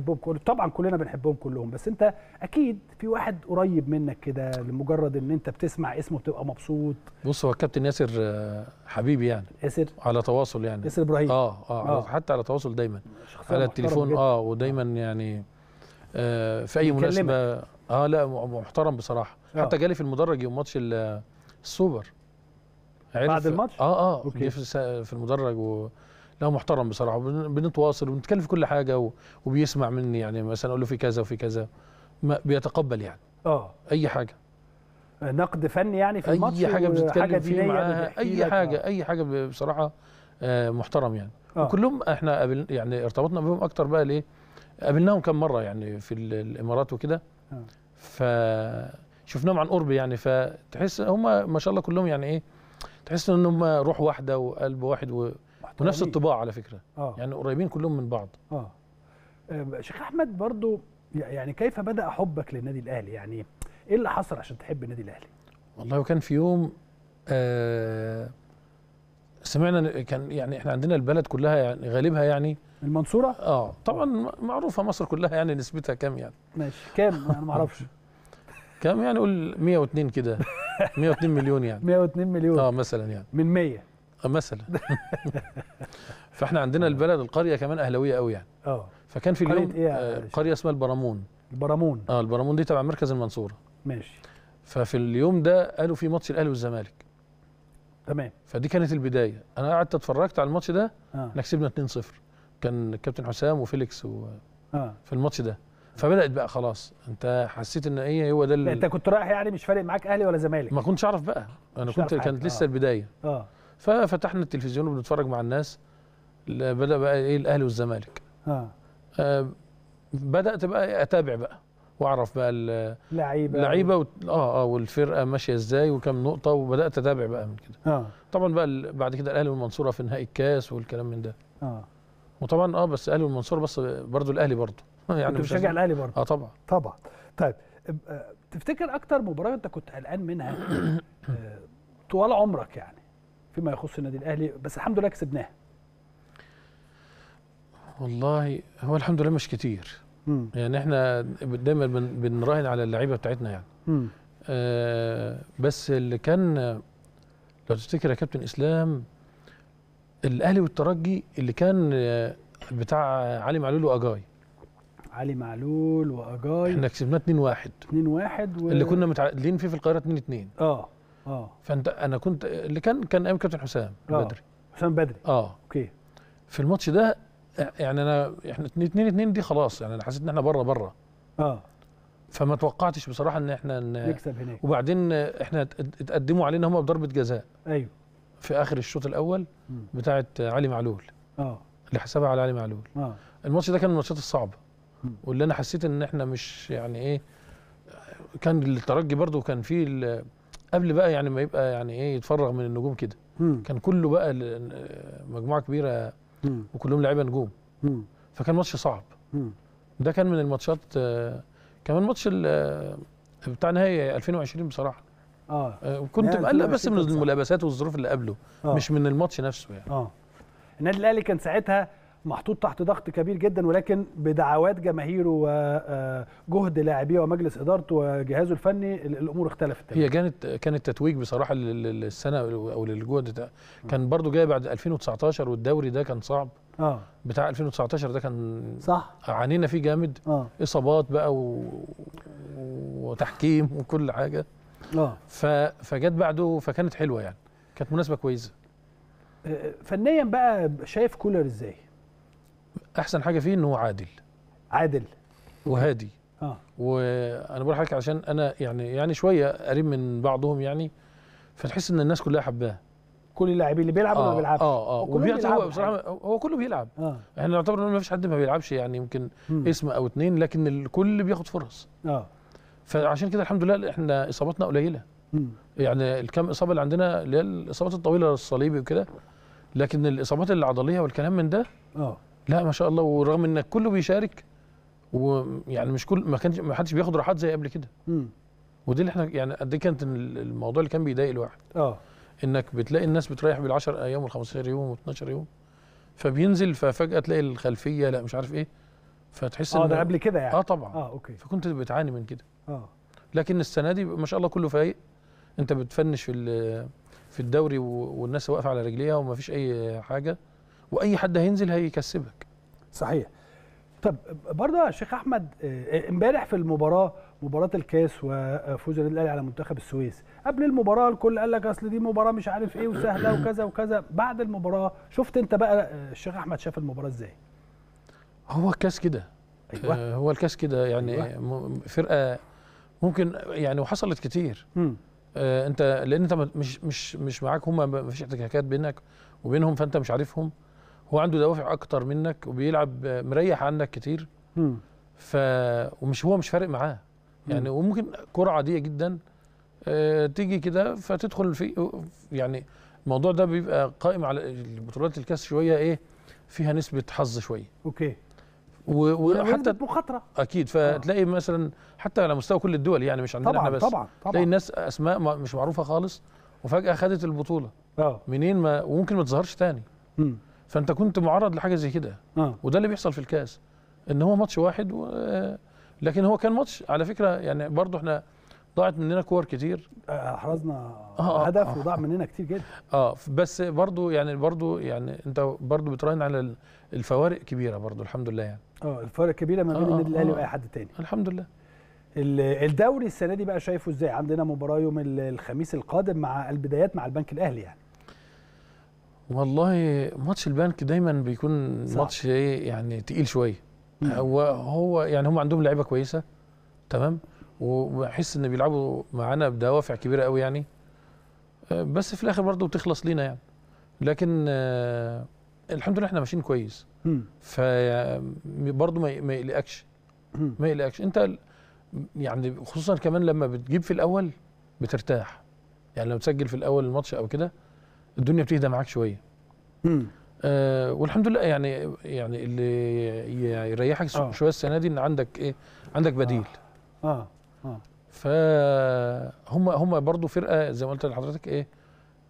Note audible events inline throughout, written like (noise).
بنحبهم كل طبعا كلنا بنحبهم كلهم بس انت اكيد في واحد قريب منك كده لمجرد ان انت بتسمع اسمه بتبقى مبسوط بص هو الكابتن ياسر آه، حبيبي يعني ياسر على تواصل يعني ياسر ابراهيم اه اه, آه. حتى على تواصل دايما على التليفون جدا. اه ودايما يعني آه في اي مناسبه اه لا محترم بصراحه آه. حتى جالي في المدرج يوم ماتش السوبر بعد الماتش اه اه أوكي. جه في المدرج و لا محترم بصراحه بنتواصل وبنتكلم في كل حاجه وبيسمع مني يعني مثلا اقول له في كذا وفي كذا ما بيتقبل يعني اه اي حاجه نقد فني يعني في الماتش اي حاجه بتتكلم فيه معاها اي حاجه أوه. اي حاجه بصراحه آه، محترم يعني آه. وكلهم احنا قابل يعني ارتبطنا بهم اكتر بقى ليه قابلناهم كم مره يعني في الامارات وكده آه. فشفناهم عن قرب يعني فتحس هم ما شاء الله كلهم يعني ايه تحس ان هم روح واحده وقلب واحد و ونفس الطباع على فكره آه. يعني قريبين كلهم من بعض اه شيخ احمد برضو يعني كيف بدا حبك للنادي الاهلي يعني ايه اللي حصل عشان تحب النادي الاهلي والله كان في يوم آه سمعنا كان يعني احنا عندنا البلد كلها يعني غالبها يعني المنصوره اه طبعا معروفه مصر كلها يعني نسبتها كام يعني ماشي كام انا ما اعرفش (laughs) كام يعني قول 102 كده 102 مليون يعني 102 مليون اه مثلا يعني من 100 مثلا (laughs) فاحنا عندنا آه. البلد القريه كمان اهلاويه قوي يعني اه فكان في اليوم قريه, إيه آه، قرية اسمها البرامون البرامون اه البرامون دي تبع مركز المنصوره ماشي ففي اليوم ده قالوا في ماتش الاهلي والزمالك تمام فدي كانت البدايه انا قعدت اتفرجت على الماتش ده آه. احنا كسبنا 2-0 كان الكابتن حسام وفيليكس و... آه. في الماتش ده فبدات بقى خلاص انت حسيت ان ايه هو ده اللي انت كنت رايح يعني مش فارق معاك اهلي ولا زمالك ما كنتش اعرف بقى انا كنت كانت لسه آه. البدايه اه ففتحنا التلفزيون وبنتفرج مع الناس بدا بقى ايه الاهلي والزمالك اه, آه بدات بقى إيه؟ اتابع بقى واعرف بقى اللعيبه اللعيبه و... اه اه والفرقه ماشيه ازاي وكم نقطه وبدات اتابع بقى من كده اه طبعا بقى بعد كده الاهلي والمنصوره في نهائي الكاس والكلام من ده اه وطبعا اه بس الاهلي والمنصوره بس برضه الاهلي برضه (laughs) يعني كنت بتشجع الاهلي برضه اه طبعا طبعا طيب آه، تفتكر اكتر مباراه انت كنت قلقان منها (coughs) آه، طوال عمرك يعني فيما يخص النادي الاهلي بس الحمد لله كسبناها والله هو الحمد لله مش كتير مم. يعني احنا دايما بنراهن على اللعيبه بتاعتنا يعني آه بس اللي كان لو تفتكر يا كابتن اسلام الاهلي والترجي اللي كان آه، بتاع علي معلول واجاي علي معلول واجاي احنا كسبناه 2-1 2-1 و... اللي كنا متعادلين فيه في القاهره 2-2 اه اه فانت انا كنت اللي كان كان ايام كابتن حسام آه. بدري حسام بدري اه اوكي في الماتش ده يعني انا احنا 2 2 دي خلاص يعني انا حسيت ان احنا بره بره اه فما توقعتش بصراحه ان احنا نكسب هناك وبعدين احنا اتقدموا علينا هم بضربه جزاء ايوه في اخر الشوط الاول بتاعه علي معلول اه اللي حسبها على علي معلول اه الماتش ده كان من الماتشات الصعبه واللي انا حسيت ان احنا مش يعني ايه كان الترجي برضو كان فيه قبل بقى يعني ما يبقى يعني ايه يتفرغ من النجوم كده كان كله بقى مجموعه كبيره وكلهم لعيبه نجوم فكان ماتش صعب ده كان من الماتشات كمان ماتش بتاع نهائي 2020 بصراحه اه, آه، كنت مقلق بس من الملابسات والظروف اللي قبله آه. مش من الماتش نفسه يعني اه النادي الاهلي كان ساعتها محطوط تحت ضغط كبير جدا ولكن بدعوات جماهيره آه، وجهد آه، لاعبيه ومجلس ادارته وجهازه الفني الامور اختلفت هي كانت كانت تتويج بصراحه للسنه او للجهد ده كان برضو جاي بعد 2019 والدوري ده كان صعب اه بتاع 2019 ده كان صح عانينا فيه جامد آه. اصابات بقى و... وتحكيم وكل حاجه اه ف... فجت بعده فكانت حلوه يعني كانت مناسبه كويسه آه، فنيا بقى شايف كولر ازاي؟ احسن حاجه فيه ان هو عادل عادل وهادي اه وانا بقول لحضرتك عشان انا يعني يعني شويه قريب من بعضهم يعني فتحس ان الناس كلها حباه كل اللاعبين اللي بيلعبوا ولا آه بيلعبش اه اه وبيعطي هو بصراحه هو كله بيلعب آه. احنا نعتبر ان ما فيش حد ما بيلعبش يعني يمكن اسم او اتنين لكن الكل بياخد فرص اه فعشان كده الحمد لله احنا اصاباتنا قليله يعني الكم اصابه اللي عندنا اللي هي الاصابات الطويله الصليبي وكده لكن الاصابات العضليه والكلام من ده اه لا ما شاء الله ورغم انك كله بيشارك ويعني مش كل ما كانش ما حدش بياخد راحات زي قبل كده ودي اللي احنا يعني قد كانت الموضوع اللي كان بيضايق الواحد اه انك بتلاقي الناس بتريح بال10 ايام وال15 يوم و12 يوم فبينزل ففجاه تلاقي الخلفيه لا مش عارف ايه فتحس اه ده قبل كده يعني اه طبعا اه اوكي فكنت بتعاني من كده اه لكن السنه دي ما شاء الله كله فايق انت بتفنش في في الدوري والناس واقفه على رجليها ومفيش اي حاجه واي حد هينزل هيكسبك صحيح طب برضه يا شيخ احمد امبارح في المباراه مباراه الكاس وفوز النادي الاهلي على منتخب السويس قبل المباراه الكل قال لك اصل دي مباراه مش عارف ايه وسهله (coughs) وكذا وكذا بعد المباراه شفت انت بقى الشيخ احمد شاف المباراه ازاي هو الكاس كده أيوة. آه، هو الكاس كده يعني أيوة. فرقه ممكن يعني وحصلت كتير م. آه، انت لان انت مش مش مش معاك هم ما فيش احتكاكات بينك وبينهم فانت مش عارفهم هو عنده دوافع اكتر منك وبيلعب مريح عنك كتير ف ومش هو مش فارق معاه يعني وممكن كره عاديه جدا آه، تيجي كده فتدخل في يعني الموضوع ده بيبقى قائم على بطولات الكاس شويه ايه فيها نسبه حظ شويه اوكي وحتى يعني مخاطره اكيد فتلاقي آه. مثلا حتى على مستوى كل الدول يعني مش عندنا طبعًا احنا بس طبعا طبعا تلاقي الناس اسماء مش معروفه خالص وفجاه خدت البطوله اه منين ما وممكن ما تظهرش تاني م. فانت كنت معرض لحاجه زي كده آه. وده اللي بيحصل في الكاس ان هو ماتش واحد و... آه، لكن هو كان ماتش على فكره يعني برضه احنا ضاعت مننا كور كتير احرزنا آه،, آه هدف آه وضاع مننا كتير جدا اه بس برضه يعني برضه يعني انت برضه بتراهن على الفوارق كبيره برضه الحمد لله يعني اه الفوارق كبيره ما بين آه النادي الاهلي آه واي حد تاني الحمد لله الدوري السنه دي بقى شايفه ازاي عندنا مباراه يوم الخميس القادم مع البدايات مع البنك الاهلي يعني والله ماتش البنك دايما بيكون صح. ماتش ايه يعني تقيل شويه هو هو يعني هم عندهم لعيبه كويسه تمام وبحس ان بيلعبوا معانا بدوافع كبيره قوي يعني آه، بس في الاخر برضه بتخلص لينا يعني لكن آه، الحمد لله احنا ماشيين كويس ف آه، برضه ما يقلقكش ما يقلقكش انت يعني خصوصا كمان لما بتجيب في الاول بترتاح يعني لو تسجل في الاول الماتش او كده الدنيا بتهدى معاك شويه امم آه والحمد لله يعني يعني اللي يريحك آه. شويه السنه دي ان عندك ايه عندك آه. بديل اه اه, آه. فهم هم برضو فرقه زي ما قلت لحضرتك ايه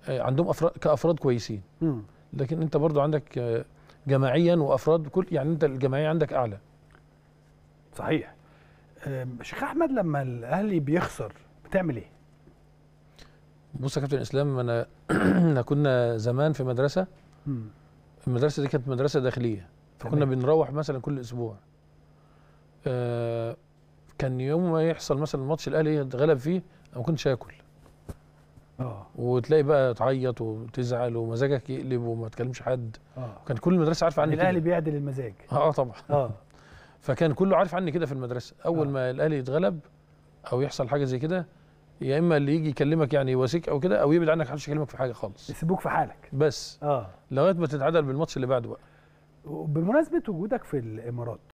آه، عندهم افراد كافراد كويسين مم. لكن انت برضو عندك آه، جماعيا وافراد كل يعني انت الجماعيه عندك اعلى صحيح شيخ احمد لما الاهلي بيخسر بتعمل ايه بص يا كابتن اسلام انا (clears throat) احنا كنا زمان في مدرسه المدرسه دي كانت مدرسه داخليه فكنا بنروح مثلا كل اسبوع آه كان يوم ما يحصل مثلا ماتش الاهلي اتغلب فيه انا ما كنتش اكل اه وتلاقي بقى تعيط وتزعل ومزاجك يقلب وما تكلمش حد أوه. كان كل المدرسه عارفه عني يعني الاهلي بيعدل المزاج آه،, اه طبعا اه فكان كله عارف عني كده في المدرسه اول أوه. ما الاهلي يتغلب او يحصل حاجه زي كده يا اما اللي يجي يكلمك يعني يواسيك او كده او يبعد عنك حدش يكلمك في حاجه خالص يسيبوك في حالك بس اه لغايه ما تتعدل بالماتش اللي بعده بقى بمناسبه وجودك في الامارات